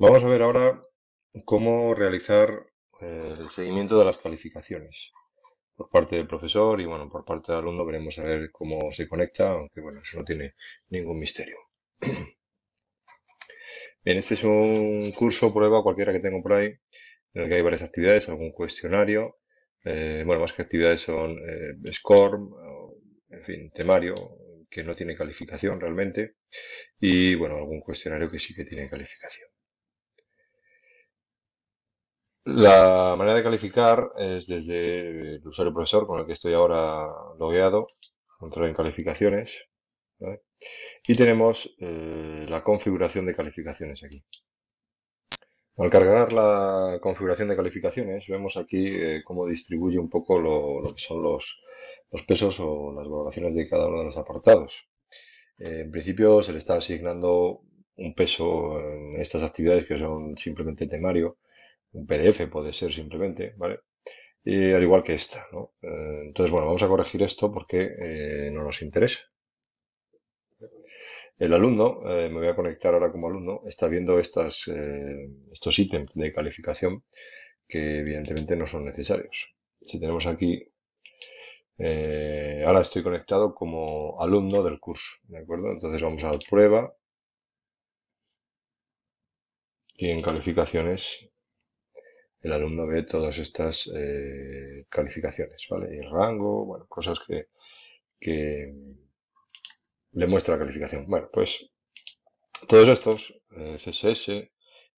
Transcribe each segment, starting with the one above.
Vamos a ver ahora cómo realizar eh, el seguimiento de las calificaciones por parte del profesor y bueno, por parte del alumno veremos a ver cómo se conecta, aunque bueno, eso no tiene ningún misterio. Bien, este es un curso prueba cualquiera que tengo por ahí, en el que hay varias actividades, algún cuestionario, eh, bueno, más que actividades son eh, SCORM, en fin, temario, que no tiene calificación realmente, y bueno, algún cuestionario que sí que tiene calificación. La manera de calificar es desde el usuario profesor con el que estoy ahora logueado. control en calificaciones. Y tenemos eh, la configuración de calificaciones aquí. Al cargar la configuración de calificaciones, vemos aquí eh, cómo distribuye un poco lo, que son los, pesos o las valoraciones de cada uno de los apartados. Eh, en principio se le está asignando un peso en estas actividades que son simplemente temario, un PDF puede ser simplemente, ¿vale? Y al igual que esta, ¿no? Eh, entonces, bueno, vamos a corregir esto porque eh, no nos interesa. El alumno, eh, me voy a conectar ahora como alumno, está viendo estas, estos ítems de calificación que evidentemente no son necesarios. Si tenemos aquí, ahora estoy conectado como alumno del curso, ¿de acuerdo? Entonces vamos a la prueba y en calificaciones el alumno ve todas estas eh, calificaciones, ¿vale? Y rango, bueno, cosas que, le muestra la calificación. Bueno, pues todos estos eh, CSS,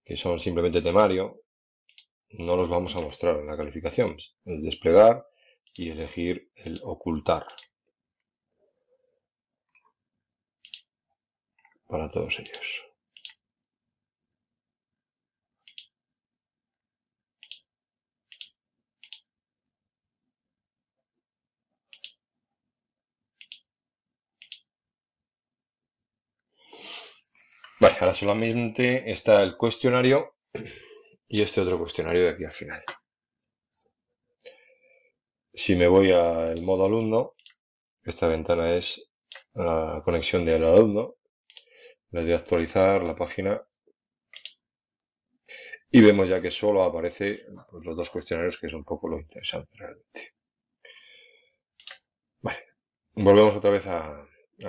que son simplemente temario, no los vamos a mostrar en la calificación. El desplegar y elegir el ocultar. Para todos ellos. Vale, ahora solamente está el cuestionario y este otro cuestionario de aquí al final. Si me voy al modo alumno, esta ventana es la conexión del alumno, le doy a actualizar la página y vemos ya que solo aparece pues, los dos cuestionarios, que es un poco lo interesante realmente. Vale, volvemos otra vez a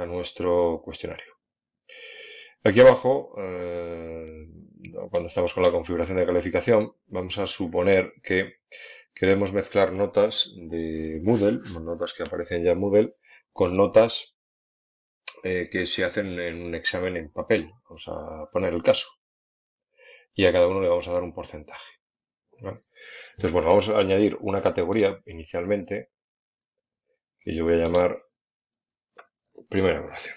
nuestro cuestionario. Aquí abajo, eh, cuando estamos con la configuración de calificación, vamos a suponer que queremos mezclar notas de Moodle, notas que aparecen ya en Moodle, con notas eh, que se hacen en un examen en papel. Vamos a poner el caso. Y a cada uno le vamos a dar un porcentaje. Entonces, bueno, vamos a añadir una categoría inicialmente que yo voy a llamar primera evaluación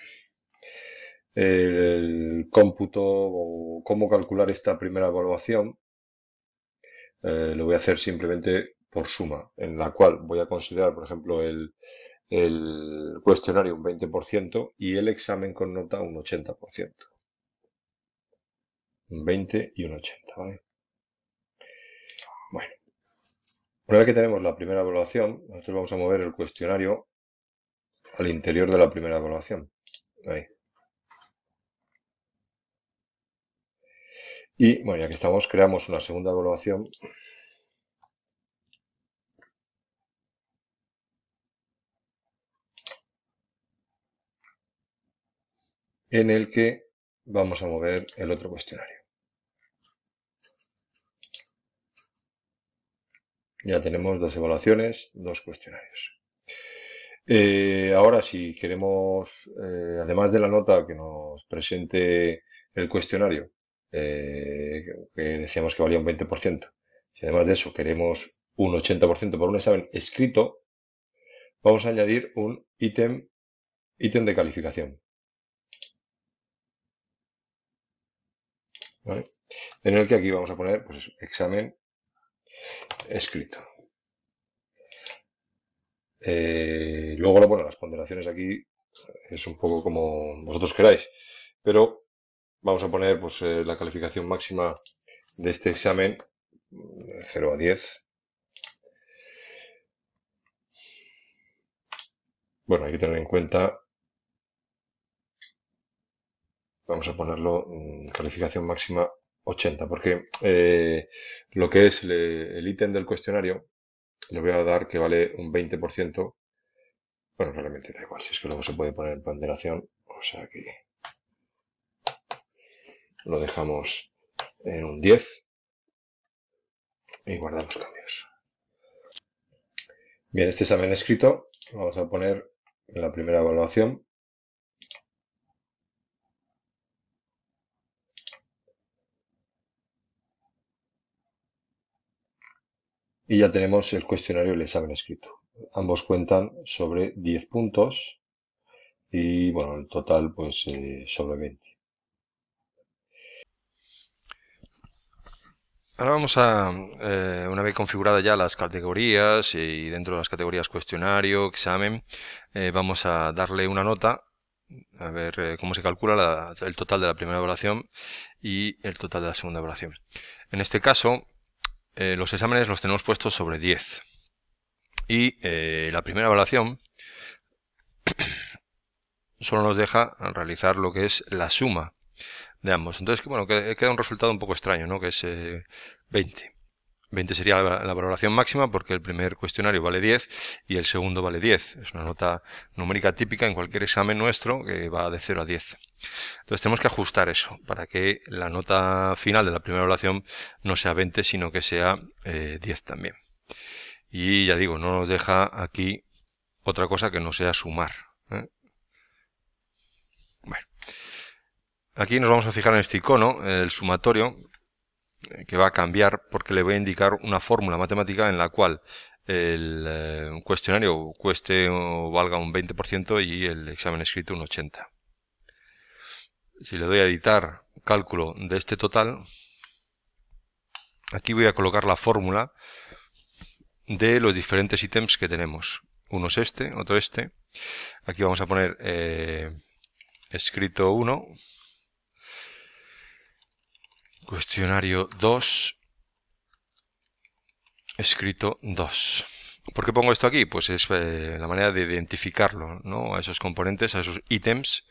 el cómputo o cómo calcular esta primera evaluación, eh, lo voy a hacer simplemente por suma, en la cual voy a considerar, por ejemplo, el, el cuestionario un 20% y el examen con nota un 80%. Un 20 y un 80, ¿vale? Bueno, una vez que tenemos la primera evaluación, nosotros vamos a mover el cuestionario al interior de la primera evaluación. Ahí. Y bueno, ya que estamos, creamos una segunda evaluación. en el que vamos a mover el otro cuestionario. Ya tenemos dos evaluaciones, dos cuestionarios. Eh, ahora, si queremos, eh, además de la nota que nos presente el cuestionario, eh, que decíamos que valía un 20%, y además de eso queremos un 80% por un examen escrito, vamos a añadir un ítem, ítem de calificación. En el que aquí vamos a poner pues, examen escrito. Eh, luego, bueno, las ponderaciones aquí es un poco como vosotros queráis, pero vamos a poner pues, eh, la calificación máxima de este examen, 0 a 10. Bueno, hay que tener en cuenta, vamos a ponerlo, mm, calificación máxima 80, porque eh, lo que es el ítem del cuestionario, le voy a dar que vale un 20%. Bueno, realmente da igual, si es que luego se puede poner en ponderación, o sea que lo dejamos en un 10 y guardamos cambios. Bien, este examen escrito vamos a poner en la primera evaluación. Y ya tenemos el cuestionario y el examen escrito. Ambos cuentan sobre 10 puntos y bueno, el total pues eh, sobre 20. Ahora vamos a, eh, una vez configuradas ya las categorías y dentro de las categorías cuestionario, examen, eh, vamos a darle una nota, a ver eh, cómo se calcula el total de la primera evaluación y el total de la segunda evaluación. En este caso, los exámenes los tenemos puestos sobre 10 y la primera evaluación solo nos deja realizar lo que es la suma de ambos. Entonces, bueno, eh, queda un resultado un poco extraño, ¿no? Que es 20. Eh, 20 sería la, valoración máxima porque el primer cuestionario vale 10 y el segundo vale 10. Es una nota numérica típica en cualquier examen nuestro que va de 0 a 10. Entonces tenemos que ajustar eso para que la nota final de la primera evaluación no sea 20 sino que sea 10 eh, también. Y ya digo, no nos deja aquí otra cosa que no sea sumar. ¿eh? Aquí nos vamos a fijar en este icono, el sumatorio, eh, que va a cambiar porque le voy a indicar una fórmula matemática en la cual el eh, cuestionario cueste o valga un 20% y el examen escrito un 80%. Si le doy a editar cálculo de este total, aquí voy a colocar la fórmula de los diferentes ítems que tenemos. Uno es este, otro este. Aquí vamos a poner eh, escrito 1, Cuestionario 2, escrito 2. ¿Por qué pongo esto aquí? Pues es eh, la manera de identificarlo, ¿no? A esos componentes, a esos ítems.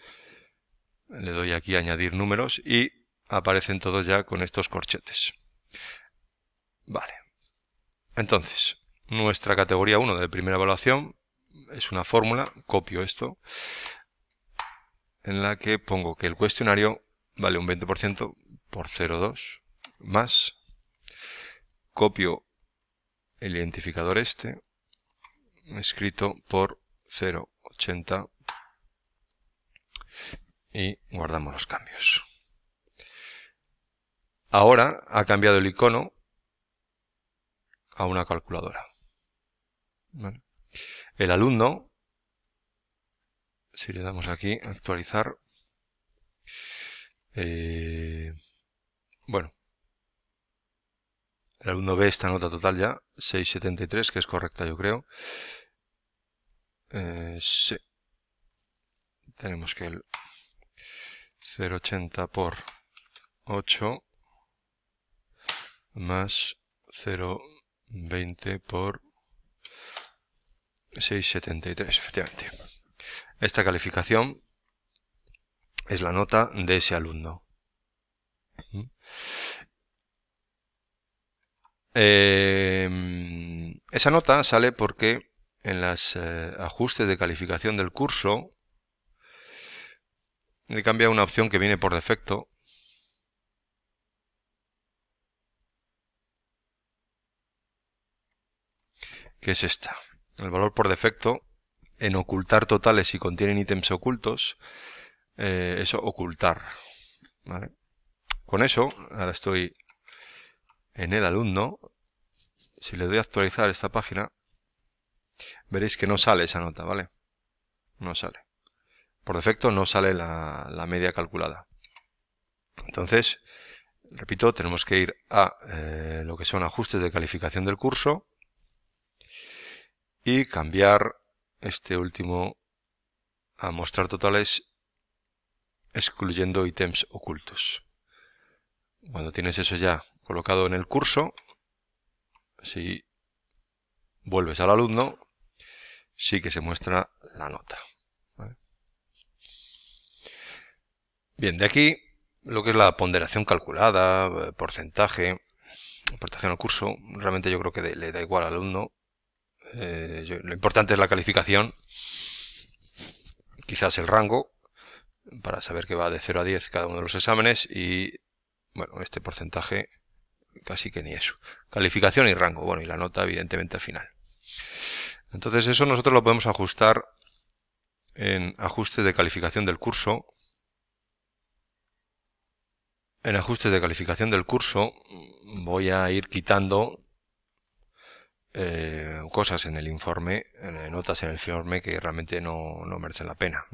Le doy aquí a añadir números y aparecen todos ya con estos corchetes. Vale. Entonces, nuestra categoría 1 de primera evaluación es una fórmula, copio esto, en la que pongo que el cuestionario vale un 20%, por 0,2 más copio el identificador este escrito por 0,80 y guardamos los cambios. Ahora ha cambiado el icono a una calculadora. El alumno, si le damos aquí, actualizar, eh, bueno, el alumno ve esta nota total ya, 6,73, que es correcta yo creo. Eh, Tenemos que el 0,80 por 8 más 0,20 por 6,73, efectivamente. Esta calificación es la nota de ese alumno. Em, esa nota sale porque en los eh, ajustes de calificación del curso le cambia una opción que viene por defecto. que es esta. El valor por defecto en ocultar totales si contienen ítems ocultos eh, es ocultar. ¿vale? Con eso, ahora estoy en el alumno. Si le doy a actualizar esta página, veréis que no sale esa nota, ¿vale? No sale. Por defecto no sale la, media calculada. Entonces, repito, tenemos que ir a eh, lo que son ajustes de calificación del curso y cambiar este último a mostrar totales excluyendo ítems ocultos. Cuando tienes eso ya colocado en el curso, si vuelves al alumno, sí que se muestra la nota. Bien, de aquí lo que es la ponderación calculada, eh, porcentaje, aportación al curso, realmente yo creo que le da igual al alumno. Eh, lo importante es la calificación, quizás el rango, para saber que va de 0 a 10 cada uno de los exámenes y bueno, este porcentaje casi que ni eso. Calificación y rango, bueno, y la nota evidentemente al final. Entonces eso nosotros lo podemos ajustar en ajuste de calificación del curso. En ajuste de calificación del curso voy a ir quitando eh, cosas en el informe, notas en el informe que realmente no, merecen la pena.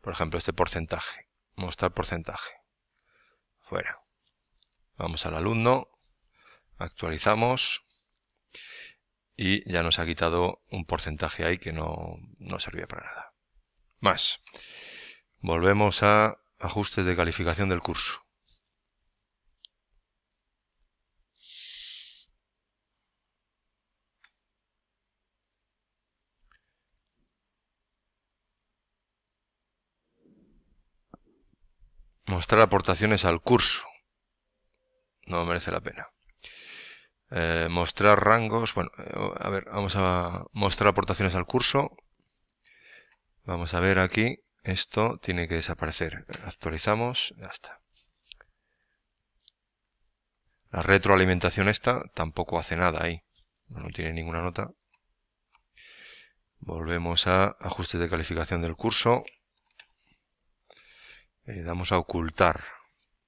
Por ejemplo, este porcentaje. Mostrar porcentaje. Fuera. Vamos al alumno, actualizamos y ya nos ha quitado un porcentaje ahí que no, no servía para nada. Más. Volvemos a ajustes de calificación del curso. Mostrar aportaciones al curso no merece la pena. Eh, mostrar rangos, bueno, eh, a ver, vamos a mostrar aportaciones al curso. Vamos a ver aquí, esto tiene que desaparecer. Actualizamos, ya está. La retroalimentación esta tampoco hace nada ahí, no tiene ninguna nota. Volvemos a ajustes de calificación del curso. Y eh, damos a ocultar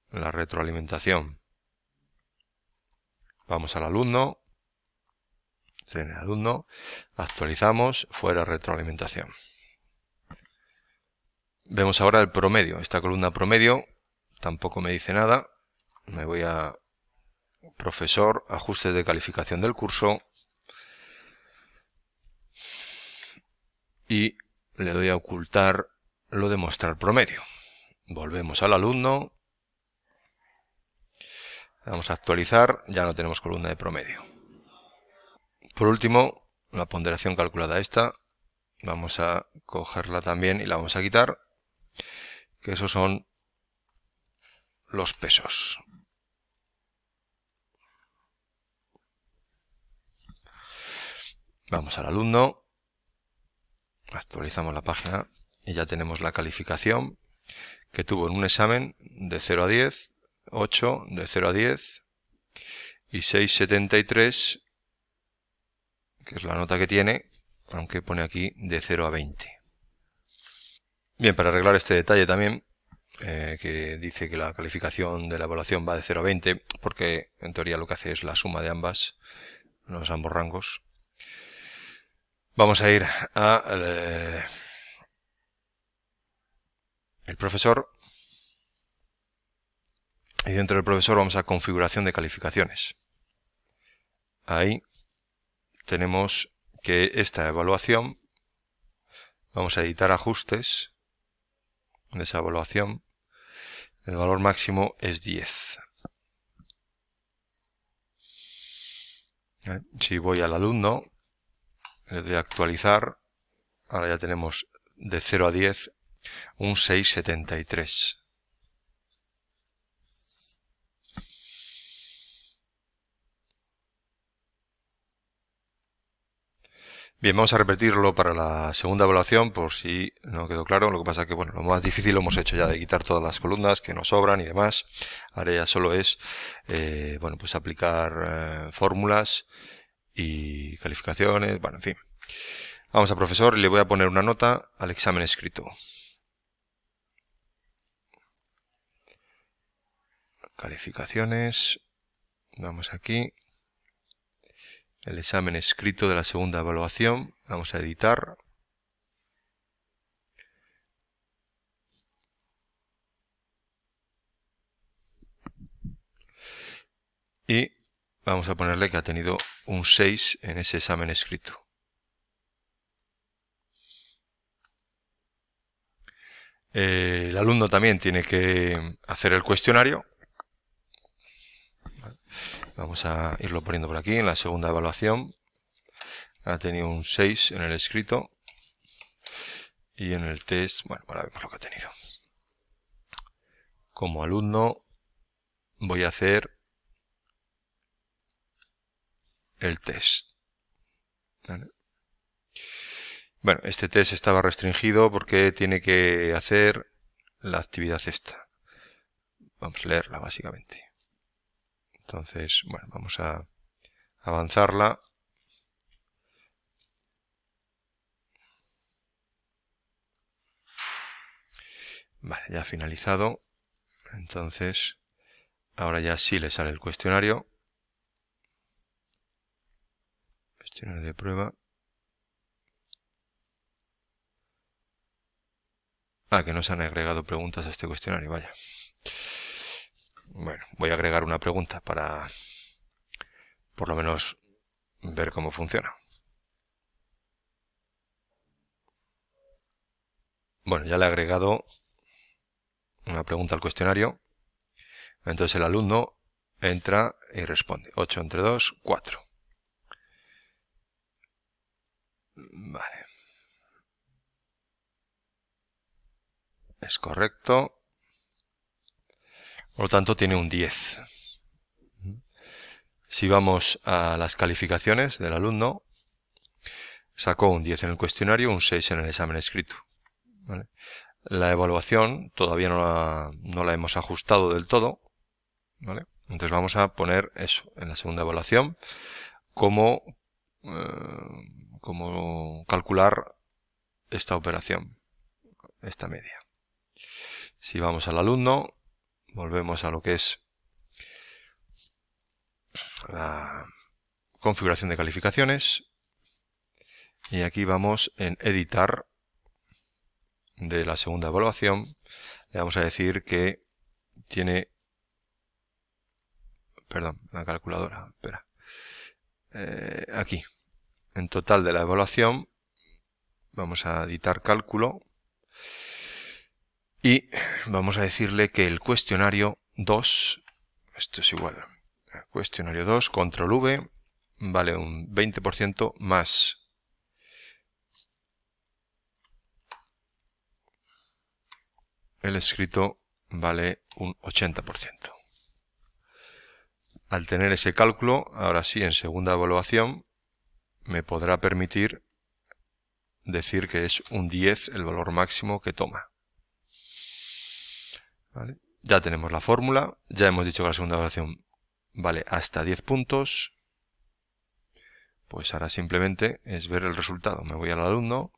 la retroalimentación. Vamos al alumno, en alumno, actualizamos, fuera retroalimentación. Vemos ahora el promedio, esta columna promedio tampoco me dice nada, me voy a profesor, ajuste de calificación del curso y le doy a ocultar lo de mostrar promedio. Volvemos al alumno, Vamos a actualizar, ya no tenemos columna de promedio. Por último, la ponderación calculada esta, vamos a cogerla también y la vamos a quitar, que esos son los pesos. Vamos al alumno, actualizamos la página y ya tenemos la calificación que tuvo en un examen de 0 a 10 8 de 0 a 10 y 6,73 que es la nota que tiene, aunque pone aquí de 0 a 20. Bien, para arreglar este detalle también, eh, que dice que la calificación de la evaluación va de 0 a 20, porque en teoría lo que hace es la suma de ambas, los ambos rangos. Vamos a ir a... Eh, el profesor y dentro del profesor vamos a configuración de calificaciones. Ahí tenemos que esta evaluación, vamos a editar ajustes de esa evaluación, el valor máximo es 10. Si voy al alumno, le doy a actualizar, ahora ya tenemos de 0 a 10 un 673. Bien, vamos a repetirlo para la segunda evaluación por si no quedó claro. Lo que pasa es que bueno, lo más difícil lo hemos hecho ya de quitar todas las columnas que nos sobran y demás. Ahora ya solo es eh, bueno, pues aplicar eh, fórmulas y calificaciones, bueno, en fin. Vamos a profesor y le voy a poner una nota al examen escrito. Calificaciones. Vamos aquí el examen escrito de la segunda evaluación. Vamos a editar. Y vamos a ponerle que ha tenido un 6 en ese examen escrito. el alumno también tiene que hacer el cuestionario Vamos a irlo poniendo por aquí en la segunda evaluación. Ha tenido un 6 en el escrito y en el test, bueno, ahora vemos lo que ha tenido. Como alumno voy a hacer el test. Bueno, este test estaba restringido porque tiene que hacer la actividad esta. Vamos a leerla básicamente. Entonces, bueno, vamos a avanzarla. Vale, ya ha finalizado. Entonces, ahora ya sí le sale el cuestionario. Cuestionario de prueba. Ah, que no se han agregado preguntas a este cuestionario, vaya. Bueno, voy a agregar una pregunta para por lo menos ver cómo funciona. Bueno, ya le he agregado una pregunta al cuestionario. Entonces el alumno entra y responde. 8 entre 2, 4. Vale. Es correcto. Por lo tanto, tiene un 10. Si vamos a las calificaciones del alumno, sacó un 10 en el cuestionario, un 6 en el examen escrito. La evaluación todavía no la, hemos ajustado del todo. Entonces vamos a poner eso en la segunda evaluación Cómo eh, calcular esta operación, esta media. Si vamos al alumno, volvemos a lo que es la configuración de calificaciones y aquí vamos en editar de la segunda evaluación le vamos a decir que tiene perdón, la calculadora espera eh, aquí en total de la evaluación vamos a editar cálculo y vamos a decirle que el cuestionario 2, esto es igual, cuestionario 2, control V, vale un 20% más. El escrito vale un 80%. Al tener ese cálculo, ahora sí, en segunda evaluación, me podrá permitir decir que es un 10 el valor máximo que toma. Ya tenemos la fórmula, ya hemos dicho que la segunda evaluación vale hasta 10 puntos. Pues ahora simplemente es ver el resultado. Me voy al alumno,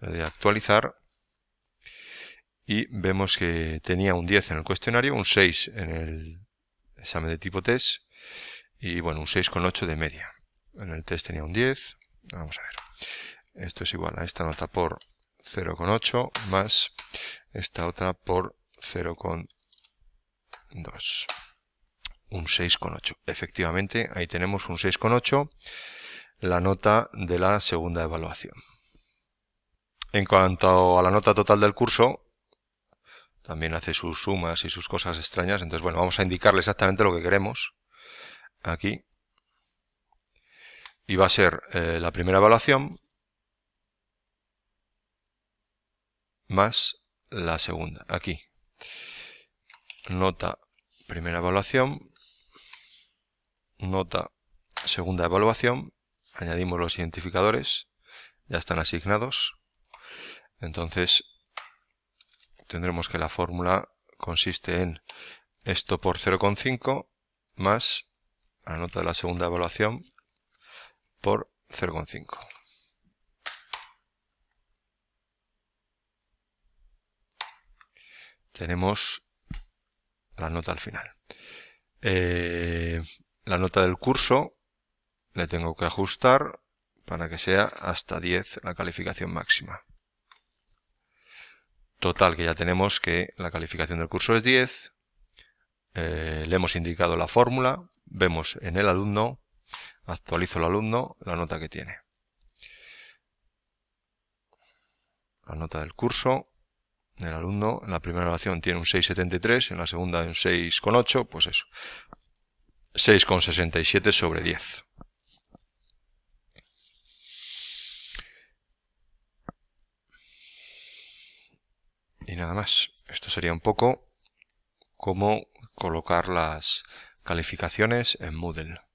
le doy a actualizar y vemos que tenía un 10 en el cuestionario, un 6 en el examen de tipo test y bueno, un 6,8 de media. En el test tenía un 10. Vamos a ver. Esto es igual a esta nota por 0,8 más esta otra por 0,2. Un 6,8. Efectivamente, ahí tenemos un 6,8, la nota de la segunda evaluación. En cuanto a la nota total del curso, también hace sus sumas y sus cosas extrañas. Entonces, bueno, vamos a indicarle exactamente lo que queremos aquí. Y va a ser eh, la primera evaluación, más la segunda, aquí. Nota primera evaluación, nota segunda evaluación, añadimos los identificadores, ya están asignados, entonces tendremos que la fórmula consiste en esto por 0,5 más la nota de la segunda evaluación por 0,5. tenemos la nota al final. Eh, la nota del curso le tengo que ajustar para que sea hasta 10 la calificación máxima. Total, que ya tenemos que la calificación del curso es 10, eh, le hemos indicado la fórmula, vemos en el alumno, actualizo el alumno, la nota que tiene. La nota del curso, el alumno en la primera evaluación tiene un 6,73, en la segunda un 6,8, pues eso. 6,67 sobre 10. Y nada más. Esto sería un poco cómo colocar las calificaciones en Moodle.